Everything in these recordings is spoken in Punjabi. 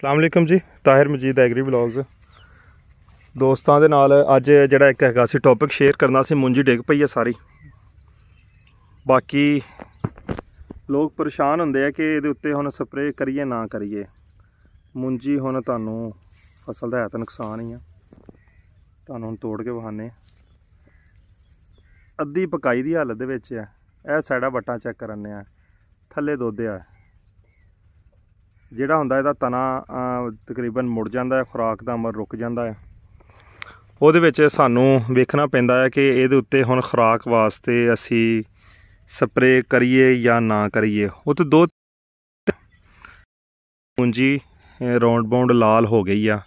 ਅਸਲਾਮੁਅਲੈਕਮ ਜੀ ਤਾਹਿਰ ਮਜੀਦ ਐਗਰੀ ਵਲੌਗਸ ਦੋਸਤਾਂ ਦੇ ਨਾਲ ਅੱਜ ਜਿਹੜਾ ਇੱਕ ਹੈਗਾ ਸੀ ਟੌਪਿਕ ਸ਼ੇਅਰ ਕਰਨਾ ਸੀ ਮੁੰਜੀ ਡਿੱਗ ਪਈ ਹੈ ਸਾਰੀ ਬਾਕੀ ਲੋਕ ਪਰੇਸ਼ਾਨ ਹੁੰਦੇ ਆ ਕਿ ਇਹਦੇ ਉੱਤੇ ਹੁਣ ਸਪਰੇਅ ਕਰੀਏ ਨਾ ਕਰੀਏ ਮੁੰਜੀ ਹੁਣ ਤੁਹਾਨੂੰ ਫਸਲ ਦਾ ਹੈ ਤਾਂ ਨੁਕਸਾਨ ਹੀ ਆ ਤੁਹਾਨੂੰ ਹੁਣ ਤੋੜ ਕੇ ਵਹਾਨੇ ਅੱਧੀ ਪਕਾਈ ਦੀ ਹਾਲਤ ਦੇ ਵਿੱਚ ਆ ਇਹ ਸਾਡਾ ਵਟਾ ਚੈੱਕ ਕਰਨੇ ਆ ਥੱਲੇ ਦੁੱਧ ਆ ਜਿਹੜਾ ਹੁੰਦਾ ਇਹਦਾ ਤਣਾ ਤਕਰੀਬਨ ਮੁੜ ਜਾਂਦਾ ਹੈ ਖੁਰਾਕ ਦਾ ਅਮਰ ਰੁਕ ਜਾਂਦਾ ਹੈ ਉਹਦੇ ਵਿੱਚ ਸਾਨੂੰ ਵੇਖਣਾ ਪੈਂਦਾ ਹੈ ਕਿ ਇਹਦੇ ਉੱਤੇ ਹੁਣ ਖੁਰਾਕ ਵਾਸਤੇ ਅਸੀਂ ਸਪਰੇ ਕਰੀਏ ਜਾਂ ਨਾ ਕਰੀਏ ਉਹ ਤੇ ਦੋ ਪੂੰਜੀ ਰੌਂਡ ਬੌਂਡ ਲਾਲ ਹੋ ਗਈ ਆ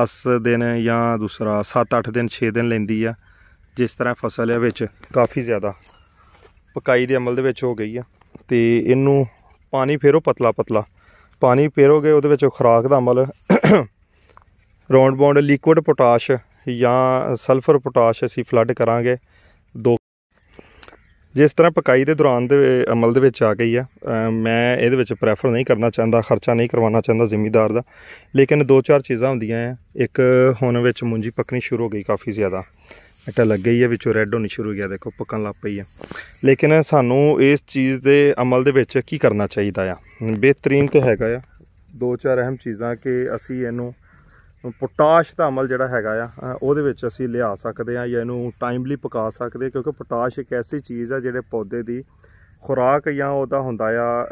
10 ਦਿਨ ਜਾਂ ਦੂਸਰਾ 7-8 ਦਿਨ 6 ਦਿਨ ਲੈਂਦੀ ਆ ਜਿਸ ਤਰ੍ਹਾਂ ਫਸਲ ਆ ਵਿੱਚ ਕਾਫੀ ਜ਼ਿਆਦਾ ਪਕਾਈ ਦੇ ਅਮਲ ਦੇ ਵਿੱਚ ਹੋ ਗਈ ਆ ਤੇ ਇਹਨੂੰ ਪਾਣੀ ਫੇਰੋ ਪਤਲਾ ਪਤਲਾ ਪਾਣੀ ਪੇਰੋਗੇ ਉਹਦੇ ਵਿੱਚ ਖੁਰਾਕ ਦਾ ਅਮਲ ਰੌਂਡ ਬੌਂਡ ਲਿਕੁਇਡ ਪੋਟਾਸ਼ ਜਾਂ ਸਲਫਰ ਪੋਟਾਸ਼ ਅਸੀਂ ਫਲੱਡ ਕਰਾਂਗੇ ਦੋ ਜਿਸ ਤਰ੍ਹਾਂ ਪਕਾਈ ਦੇ ਦੌਰਾਨ ਦੇ ਅਮਲ ਦੇ ਵਿੱਚ ਆ ਗਈ ਆ ਮੈਂ ਇਹਦੇ ਵਿੱਚ ਪ੍ਰੈਫਰ ਨਹੀਂ ਕਰਨਾ ਚਾਹੁੰਦਾ ਖਰਚਾ ਨਹੀਂ ਕਰਵਾਉਣਾ ਚਾਹੁੰਦਾ ਜ਼ਿੰਮੇਵਾਰ ਦਾ ਲੇਕਿਨ ਦੋ ਚਾਰ ਚੀਜ਼ਾਂ ਹੁੰਦੀਆਂ ਆ ਇੱਕ ਹੁਣ ਵਿੱਚ ਮੁੰਜੀ ਪੱਕਣੀ ਸ਼ੁਰੂ ਹੋ ਗਈ ਕਾਫੀ ਜ਼ਿਆਦਾ ਇੱਟਾ ਲੱਗ ਗਈ ਹੈ ਵਿੱਚੋਂ ਰੈੱਡ ਹੋਣੀ ਸ਼ੁਰੂ ਹੋ ਗਿਆ ਦੇਖੋ ਪੱਕਣ ਲੱਗ ਪਈ ਹੈ ਲੇਕਿਨ ਸਾਨੂੰ ਇਸ ਚੀਜ਼ ਦੇ ਅਮਲ ਦੇ ਵਿੱਚ ਕੀ ਕਰਨਾ ਚਾਹੀਦਾ ਆ ਬਿਹਤਰੀਨ ਤੇ ਹੈਗਾ ਆ ਦੋ ਚਾਰ ਅਹਿਮ ਚੀਜ਼ਾਂ ਕਿ ਅਸੀਂ ਇਹਨੂੰ ਪੋਟਾਸ਼ ਦਾ ਅਮਲ ਜਿਹੜਾ ਹੈਗਾ ਆ ਉਹਦੇ ਵਿੱਚ ਅਸੀਂ ਲਿਆ ਸਕਦੇ ਆ ਜਾਂ ਇਹਨੂੰ ਟਾਈਮਲੀ ਪਕਾ ਸਕਦੇ ਕਿਉਂਕਿ ਪੋਟਾਸ਼ ਇੱਕ ਐਸੀ ਚੀਜ਼ ਆ ਜਿਹੜੇ ਪੌਦੇ ਦੀ ਖੁਰਾਕ ਜਾਂ ਉਹਦਾ ਹੁੰਦਾ ਆ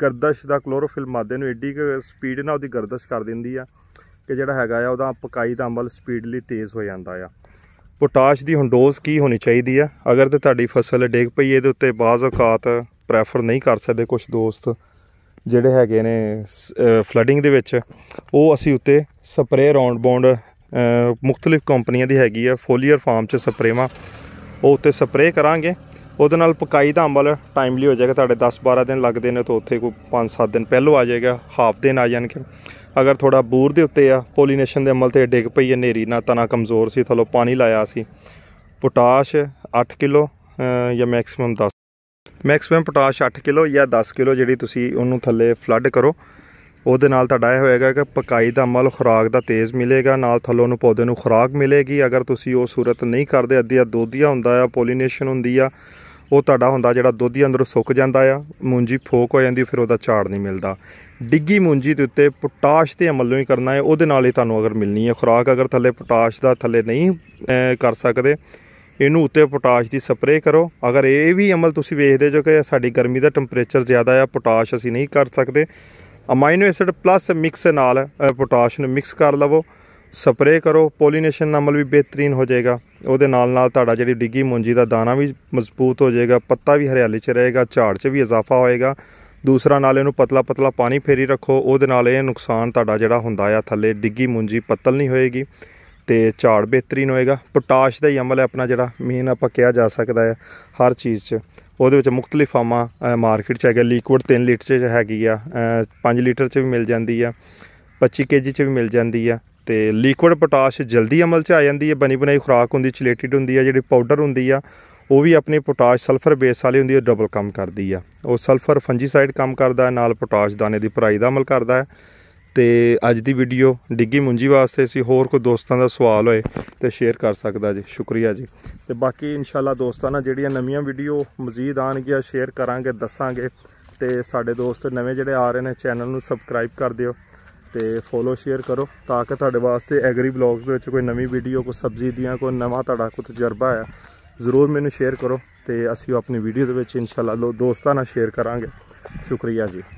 ਗਰਦਸ਼ ਦਾ ਕਲੋਰੋਫਿਲ ਮਾਦੇ ਨੂੰ ਐਡੀ ਸਪੀਡ ਨਾਲ ਉਹਦੀ ਗਰਦਸ਼ ਕਰ ਦਿੰਦੀ ਆ ਕਿ ਜਿਹੜਾ ਹੈਗਾ ਆ ਉਹਦਾ ਪਕਾਈ ਦਾ ਅਮਲ ਸਪੀਡਲੀ ਤੇਜ਼ ਹੋ ਜਾਂਦਾ ਆ ਪੋਟਾਸ਼ ਦੀ ਹੁਣ ਡੋਜ਼ ਕੀ ਹੋਣੀ ਚਾਹੀਦੀ ਆ ਅਗਰ ਤੇ ਤੁਹਾਡੀ ਫਸਲ ਡੇਗ ਪਈ ਇਹਦੇ ਉੱਤੇ ਬਾਜ਼ ਔਕਾਤ ਪ੍ਰੈਫਰ ਨਹੀਂ ਕਰ ਸਕਦੇ ਕੁਝ ਦੋਸਤ ਜਿਹੜੇ ਹੈਗੇ ਨੇ ਫਲੱਡਿੰਗ ਦੇ ਵਿੱਚ ਉਹ ਅਸੀਂ ਉੱਤੇ ਸਪਰੇਅ ਰਾਉਂਡ ਬੌਂਡ ਮੁxtਲਿਫ ਕੰਪਨੀਆਂ ਦੀ ਹੈਗੀ ਆ ਫੋਲੀਅਰ ਫਾਰਮ 'ਚ ਸਪਰੇਵਾ ਉਹ ਉੱਤੇ ਸਪਰੇਅ ਕਰਾਂਗੇ ਉਹਦੇ ਨਾਲ ਪਕਾਈ ਦਾ ਅੰਬਲ ਟਾਈਮਲੀ ਹੋ ਜਾਏਗਾ ਤੁਹਾਡੇ 10-12 ਦਿਨ ਲੱਗਦੇ ਨੇ ਤਾਂ ਉੱਥੇ ਕੋਈ 5-7 ਦਿਨ ਪਹਿਲੋਂ ਆ ਜਾਏਗਾ ਹਾਫ ਦਿਨ ਆ ਜਾਣਗੇ ਅਗਰ ਥੋੜਾ ਬੂਰ ਦੇ ਉੱਤੇ ਆ ਪੋਲੀਨੇਸ਼ਨ ਦੇ ਅਮਲ ਤੇ ਡਿੱਗ ਪਈ ਹੈ ਨੇਰੀ ਨਾ ਤਨਾ ਕਮਜ਼ੋਰ ਸੀ ਥਲੋ ਪਾਣੀ ਲਾਇਆ ਸੀ ਪੋਟਾਸ਼ 8 ਕਿਲੋ ਜਾਂ ਮੈਕਸਿਮਮ 10 ਮੈਕਸਿਮਮ ਪੋਟਾਸ਼ 8 ਕਿਲੋ ਜਾਂ 10 ਕਿਲੋ ਜਿਹੜੀ ਤੁਸੀਂ ਉਹਨੂੰ ਥੱਲੇ ਫਲੱਡ ਕਰੋ ਉਹਦੇ ਨਾਲ ਤੁਹਾਡਾ ਇਹ ਹੋਏਗਾ ਕਿ ਪਕਾਈ ਦਾ ਅਮਲ ਖੁਰਾਕ ਦਾ ਤੇਜ਼ ਮਿਲੇਗਾ ਨਾਲ ਥੱਲੋਂ ਨੂੰ ਪੌਦੇ ਨੂੰ ਖੁਰਾਕ ਮਿਲੇਗੀ ਅਗਰ ਤੁਸੀਂ ਉਹ ਸੂਰਤ ਨਹੀਂ ਕਰਦੇ ਅੱਧੀਆ ਦੋਧੀਆ ਹੁੰਦਾ ਆ ਪੋਲੀਨੇਸ਼ਨ ਹੁੰਦੀ ਆ ਉਹ ਤੁਹਾਡਾ ਹੁੰਦਾ ਜਿਹੜਾ ਦੁੱਧ ਹੀ ਅੰਦਰ ਸੁੱਕ ਜਾਂਦਾ ਆ ਮੂੰਜੀ ਫੋਕ ਹੋ ਜਾਂਦੀ ਫਿਰ ਉਹਦਾ ਝਾੜ ਨਹੀਂ ਮਿਲਦਾ ਡਿੱਗੀ ਮੂੰਜੀ ਦੇ ਉੱਤੇ ਪੋਟਾਸ਼ ਤੇ ਅਮਲੋਂ ਹੀ ਕਰਨਾ ਹੈ ਉਹਦੇ ਨਾਲ ਹੀ ਤੁਹਾਨੂੰ ਅਗਰ ਮਿਲਣੀ ਹੈ ਖੁਰਾਕ ਅਗਰ ਥੱਲੇ ਪੋਟਾਸ਼ ਦਾ ਥੱਲੇ ਨਹੀਂ ਕਰ ਸਕਦੇ ਇਹਨੂੰ ਉੱਤੇ ਪੋਟਾਸ਼ ਦੀ ਸਪਰੇਅ ਕਰੋ ਅਗਰ ਇਹ ਵੀ ਅਮਲ ਤੁਸੀਂ ਵੇਖਦੇ ਜੋ ਕਿ ਸਾਡੀ ਗਰਮੀ ਦਾ ਟੈਂਪਰੇਚਰ ਜ਼ਿਆਦਾ ਆ ਪੋਟਾਸ਼ ਅਸੀਂ ਨਹੀਂ ਕਰ ਸਕਦੇ ਅਮਾਈਨੋ ਐਸਿਡ ਪਲੱਸ ਮਿਕਸ ਨਾਲ ਪੋਟਾਸ਼ ਨੂੰ ਮਿਕਸ ਕਰ ਲਵੋ ਸਪਰੇਅ ਕਰੋ ਪੋਲੀਨੇਸ਼ਨ ਨਾਲ ਅਮਲ ਵੀ ਬਿਹਤਰੀਨ ਹੋ ਜਾਏਗਾ ਉਹਦੇ ਨਾਲ ਨਾਲ ਤੁਹਾਡਾ ਜਿਹੜੀ ਡਿੱਗੀ ਮੁੰਜੀ ਦਾ ਦਾਣਾ ਵੀ ਮਜ਼ਬੂਤ ਹੋ ਜਾਏਗਾ ਪੱਤਾ ਵੀ ਹਰਿਆਲੀ 'ਚ ਰਹੇਗਾ ਝਾੜ 'ਚ ਵੀ ਇਜ਼ਾਫਾ ਹੋਏਗਾ ਦੂਸਰਾ ਨਾਲ ਇਹਨੂੰ ਪਤਲਾ ਪਤਲਾ ਪਾਣੀ ਫੇਰੀ ਰੱਖੋ ਉਹਦੇ ਨਾਲ ਇਹ ਨੁਕਸਾਨ ਤੁਹਾਡਾ ਜਿਹੜਾ ਹੁੰਦਾ ਆ ਥੱਲੇ ਡਿੱਗੀ ਮੁੰਜੀ ਪਤਲ ਨਹੀਂ ਹੋਏਗੀ ਤੇ ਝਾੜ ਬਿਹਤਰੀਨ ਹੋਏਗਾ ਪੋਟਾਸ਼ ਦਾ ਹੀ ਅਮਲ ਹੈ ਆਪਣਾ ਜਿਹੜਾ ਮੇਨ ਆਪਾਂ ਕਿਹਾ ਜਾ ਸਕਦਾ ਹੈ ਹਰ ਚੀਜ਼ 'ਚ ਉਹਦੇ ਵਿੱਚ ਮੁxtਲਿਫ ਆਮਾ ਮਾਰਕੀਟ 'ਚ ਹੈਗਾ ਲਿਕਵਿਡ 3 ਲੀਟਰ 'ਚ ਹੈਗੀ ਆ 5 ਲੀਟਰ 'ਚ ਵੀ ਮਿਲ ਜਾਂਦੀ ਆ 25 ਕੇਜੀ 'ਚ ਵੀ ਮਿਲ ਜਾਂਦੀ ਆ ਤੇ ਲਿਕੁਇਡ ਪੋਟਾਸ਼ ਜਲਦੀ ਅਮਲ 'ਚ ਆ ਜਾਂਦੀ ਹੈ ਬਣੀ ਬਣਾਈ ਖੁਰਾਕ ਹੁੰਦੀ ਚਿਲੇਟਿਡ ਹੁੰਦੀ ਹੈ ਜਿਹੜੀ ਪਾਊਡਰ ਹੁੰਦੀ ਆ ਉਹ ਵੀ ਆਪਣੇ ਪੋਟਾਸ਼ ਸਲਫਰ ਬੇਸ ਵਾਲੀ ਹੁੰਦੀ ਹੈ ਡਬਲ ਕੰਮ ਕਰਦੀ ਆ ਉਹ ਸਲਫਰ ਫੰਜੀਸਾਈਡ ਕੰਮ ਕਰਦਾ ਨਾਲ ਪੋਟਾਸ਼ ਦਾਣੇ ਦੀ ਭਰਾਈ ਦਾ ਅਮਲ ਕਰਦਾ ਹੈ ਤੇ ਅੱਜ ਦੀ ਵੀਡੀਓ ਡਿੱਗੀ ਮੁੰਜੀ ਵਾਸਤੇ ਸੀ ਹੋਰ ਕੋ ਦੋਸਤਾਂ ਦਾ ਸਵਾਲ ਹੋਏ ਤੇ ਸ਼ੇਅਰ ਕਰ ਸਕਦਾ ਜੀ ਸ਼ੁਕਰੀਆ ਜੀ ਤੇ ਬਾਕੀ ਇਨਸ਼ਾਅੱਲਾ ਦੋਸਤਾਂ ਨਾਲ ਜਿਹੜੀਆਂ ਨਵੀਆਂ ਵੀਡੀਓ ਮਜ਼ੀਦ ਆਣਗੀਆਂ ਸ਼ੇਅਰ ਕਰਾਂਗੇ ਦੱਸਾਂਗੇ ਤੇ ਸਾਡੇ ਦੋਸਤ ਨਵੇਂ ਜਿਹੜੇ ਆ ਰਹੇ ਨੇ ਚੈਨਲ ਨੂੰ ਸਬਸਕ੍ਰਾਈਬ ਕਰ ਦਿਓ ਤੇ ਫੋਲੋ ਸ਼ੇਅਰ ਕਰੋ ਤਾਂ ਕਿ ਤੁਹਾਡੇ ਵਾਸਤੇ ਐਗਰੀ ਬਲੌਗਸ ਦੇ ਵਿੱਚ ਕੋਈ ਨਵੀਂ ਵੀਡੀਓ ਕੋਈ ਸਬਜ਼ੀ ਦੀਆਂ ਕੋਈ ਨਵਾਂ ਤੁਹਾਡਾ ਕੋਈ ਤਜਰਬਾ ਆ ਜ਼ਰੂਰ ਮੈਨੂੰ ਸ਼ੇਅਰ ਕਰੋ ਤੇ ਅਸੀਂ ਆਪਣੀ ਵੀਡੀਓ ਦੇ ਵਿੱਚ ਇਨਸ਼ਾਅੱਲਾ ਦੋਸਤਾਂ ਨਾਲ ਸ਼ੇਅਰ ਕਰਾਂਗੇ ਸ਼ੁਕਰੀਆ ਜੀ